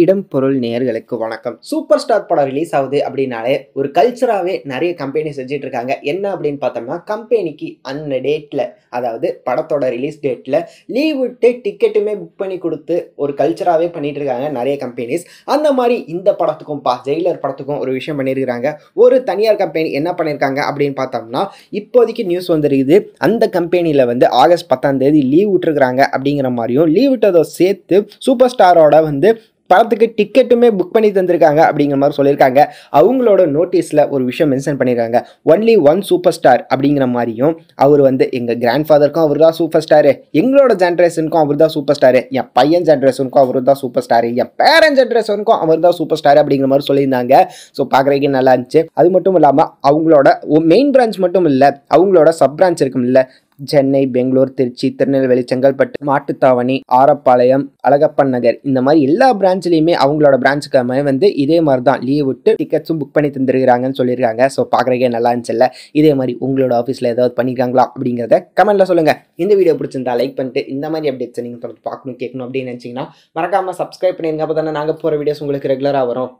இடம் பொருள் நேர்களுக்கு வணக்கம் சூப்பர் ஸ்டார் படம் ரிலீஸ் ஆகுது அப்படின்னாலே ஒரு கல்ச்சராகவே நிறைய கம்பெனி செஞ்சுட்டு இருக்காங்க என்ன அப்படின்னு பார்த்தோம்னா கம்பெனிக்கு அந்த டேட்டில் அதாவது படத்தோட ரிலீஸ் டேட்டில் லீவ் விட்டு டிக்கெட்டுமே புக் பண்ணி கொடுத்து ஒரு கல்ச்சராகவே பண்ணிட்டு இருக்காங்க நிறைய கம்பெனிஸ் அந்த மாதிரி இந்த படத்துக்கும் பா ஜெயிலர் படத்துக்கும் ஒரு விஷயம் பண்ணியிருக்கிறாங்க ஒரு தனியார் கம்பெனி என்ன பண்ணியிருக்காங்க அப்படின்னு பார்த்தோம்னா இப்போதைக்கு நியூஸ் வந்துருக்குது அந்த கம்பெனியில் வந்து ஆகஸ்ட் பத்தாம் தேதி லீவ் விட்டுருக்குறாங்க அப்படிங்கிற மாதிரியும் லீவ் விட்டதோ சேர்த்து சூப்பர் ஸ்டாரோட வந்து படத்துக்கு டிக்கெட்டுமே புக் பண்ணி தந்திருக்காங்க அப்படிங்கிற மாதிரி சொல்லியிருக்காங்க அவங்களோட நோட்டீஸில் ஒரு விஷயம் மென்ஷன் பண்ணியிருக்காங்க ஒன்லி ஒன் சூப்பர் ஸ்டார் அப்படிங்கிற மாதிரியும் அவர் வந்து எங்கள் கிராண்ட் ஃபாதருக்கும் அவர் தான் சூப்பர் ஸ்டாரு எங்களோட ஜென்ரேஷனுக்கும் அவர் தான் சூப்பர் ஸ்டாரு என் பையன் ஜென்ரேஷனுக்கும் அவர் தான் சூப்பர் ஸ்டாரு என் பேரன் ஜென்ரேஷனுக்கும் அவர் தான் சூப்பர் ஸ்டார் அப்படிங்கிற மாதிரி சொல்லியிருந்தாங்க ஸோ பார்க்குறதுக்கு நல்லா இருந்துச்சு அது மட்டும் இல்லாமல் அவங்களோட மெயின் பிரான்ச் மட்டும் இல்லை அவங்களோட சப் பிரான்ச் இருக்கும் இல்லை சென்னை பெங்களூர் திருச்சி திருநெல்வேலி செங்கல்பட்டு மாட்டுத்தாவணி ஆரப்பாளையம் அழகப்பன் நகர் இந்த மாதிரி எல்லா பிரான்ச்லேயுமே அவங்களோட பிரான்ச்சுக்காம வந்து இதே மாதிரி தான் லீவ் விட்டு டிக்கெட்ஸும் புக் பண்ணி தந்துருக்கிறாங்கன்னு சொல்லியிருக்காங்க ஸோ பார்க்குறக்கே நல்லா இருந்துச்சுல்ல இதே மாதிரி உங்களோட ஆஃபீஸில் ஏதாவது பண்ணியிருக்காங்களா அப்படிங்கிறத கமெண்ட்டில் சொல்லுங்கள் இந்த வீடியோ பிடிச்சிருந்தா லைக் பண்ணிட்டு இந்த மாதிரி அப்டேட்ஸை நீங்கள் தொடர்ந்து பார்க்கணும் கேட்கணும் அப்படின்னு நினச்சிங்கன்னா மறக்காமல் சப்ஸ்கிரைப் பண்ணிருங்க அப்போ தானே நாங்கள் போகிற வீடியோஸ் உங்களுக்கு ரெகுலராக வரும்